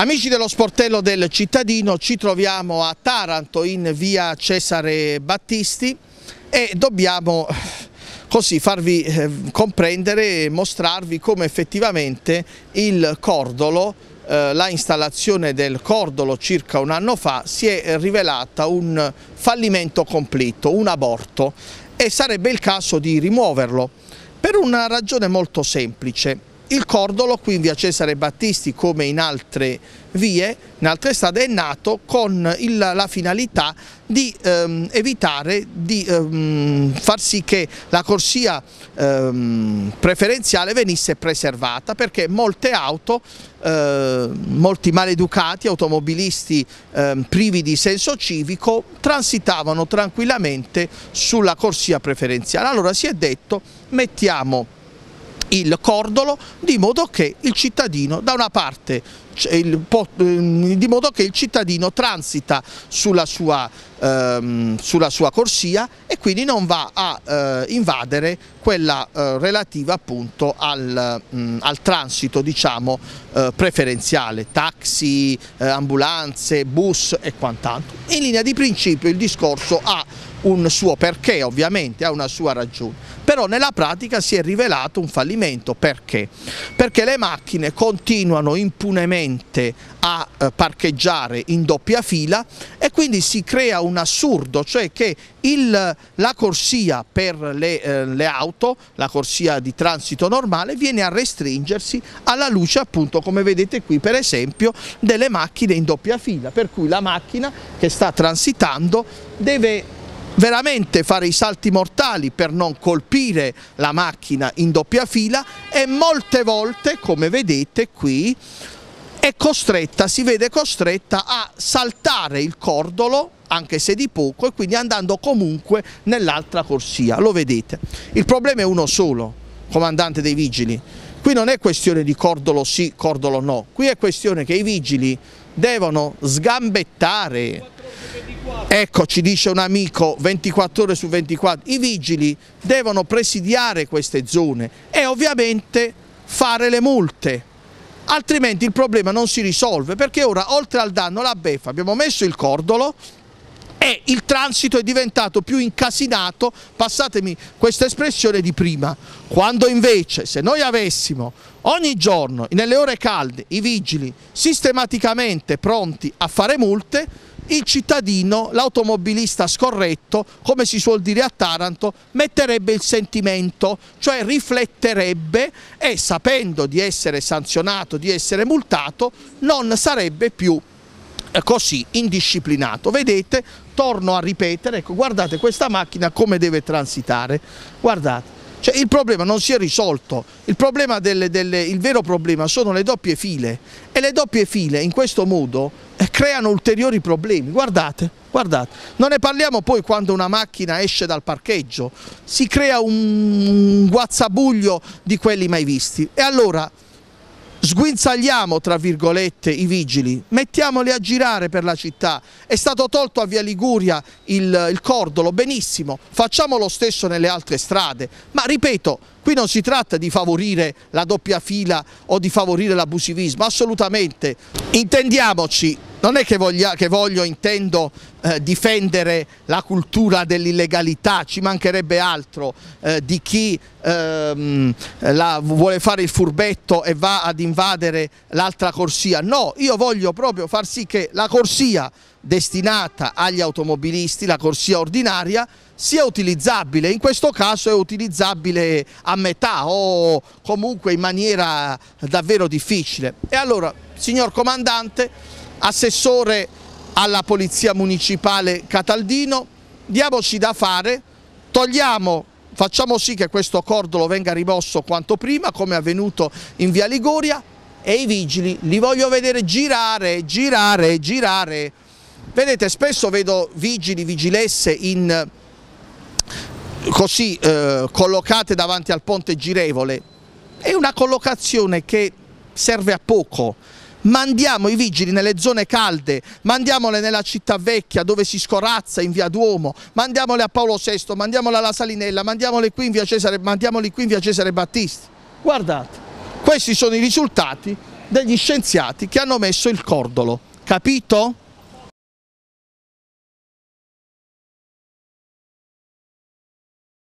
Amici dello sportello del cittadino ci troviamo a Taranto in via Cesare Battisti e dobbiamo eh, così farvi eh, comprendere e mostrarvi come effettivamente il cordolo eh, la installazione del cordolo circa un anno fa si è rivelata un fallimento completo, un aborto e sarebbe il caso di rimuoverlo per una ragione molto semplice il cordolo qui in via Cesare Battisti come in altre vie, in altre strade, è nato con il, la finalità di ehm, evitare di ehm, far sì che la corsia ehm, preferenziale venisse preservata perché molte auto, eh, molti maleducati automobilisti ehm, privi di senso civico transitavano tranquillamente sulla corsia preferenziale. Allora si è detto mettiamo il cordolo di modo che il cittadino da una parte ehm, di modo che il cittadino transita sulla sua, ehm, sulla sua corsia e quindi non va a eh, invadere quella eh, relativa appunto al, mh, mm, al transito diciamo, eh, preferenziale, taxi, eh, ambulanze, bus e quant'altro. In linea di principio il discorso ha un suo perché ovviamente, ha una sua ragione, però nella pratica si è rivelato un fallimento perché? Perché le macchine continuano impunemente a eh, parcheggiare in doppia fila e quindi si crea un assurdo, cioè che il, la corsia per le, eh, le, auto, la corsia di transito normale, viene a restringersi alla luce appunto come vedete qui per esempio delle macchine in doppia fila, per cui la macchina che sta transitando deve veramente fare i salti mortali per non colpire la macchina in doppia fila e molte volte come vedete qui è costretta, si vede costretta a saltare il cordolo anche se di poco e quindi andando comunque nell'altra corsia, lo vedete. Il problema è uno solo, comandante dei vigili, qui non è questione di cordolo sì, cordolo no, qui è questione che i vigili devono sgambettare Ecco, ci dice un amico, 24 ore su 24, i vigili devono presidiare queste zone e ovviamente fare le multe, altrimenti il problema non si risolve, perché ora oltre al danno la beffa, abbiamo messo il cordolo, e il transito è diventato più incasinato, passatemi questa espressione di prima, quando invece se noi avessimo ogni giorno nelle ore calde i vigili sistematicamente pronti a fare multe, il cittadino, l'automobilista scorretto, come si suol dire a Taranto, metterebbe il sentimento, cioè rifletterebbe e sapendo di essere sanzionato, di essere multato, non sarebbe più eh, così indisciplinato. Vedete, torno a ripetere, ecco, guardate questa macchina come deve transitare, guardate. Cioè il problema non si è risolto, il, problema delle, delle, il vero problema sono le doppie file e le doppie file in questo modo eh, creano ulteriori problemi, guardate, guardate, non ne parliamo poi quando una macchina esce dal parcheggio, si crea un guazzabuglio di quelli mai visti e allora sguinzagliamo tra virgolette i vigili, mettiamoli a girare per la città, è stato tolto a Via Liguria il, il cordolo, benissimo, facciamo lo stesso nelle altre strade, ma ripeto, qui non si tratta di favorire la doppia fila o di favorire l'abusivismo, assolutamente, intendiamoci, non è che, voglia, che voglio, intendo eh, difendere la cultura dell'illegalità, ci mancherebbe altro eh, di chi ehm, la, vuole fare il furbetto e va ad invadere l'altra corsia, no, io voglio proprio far sì che la corsia destinata agli automobilisti, la corsia ordinaria, sia utilizzabile, in questo caso è utilizzabile a metà o comunque in maniera davvero difficile. E allora, signor comandante, assessore alla Polizia Municipale Cataldino, diamoci da fare, togliamo facciamo sì che questo cordolo venga rimosso quanto prima come è avvenuto in via Liguria e i vigili li voglio vedere girare, girare, girare. Vedete spesso vedo vigili, vigilesse in, così eh, collocate davanti al ponte girevole, è una collocazione che serve a poco mandiamo i vigili nelle zone calde, mandiamole nella città vecchia dove si scorazza in via Duomo, mandiamole a Paolo VI, mandiamole alla Salinella, mandiamole qui in via Cesare, mandiamoli qui in via Cesare Battisti. Guardate, questi sono i risultati degli scienziati che hanno messo il cordolo, capito?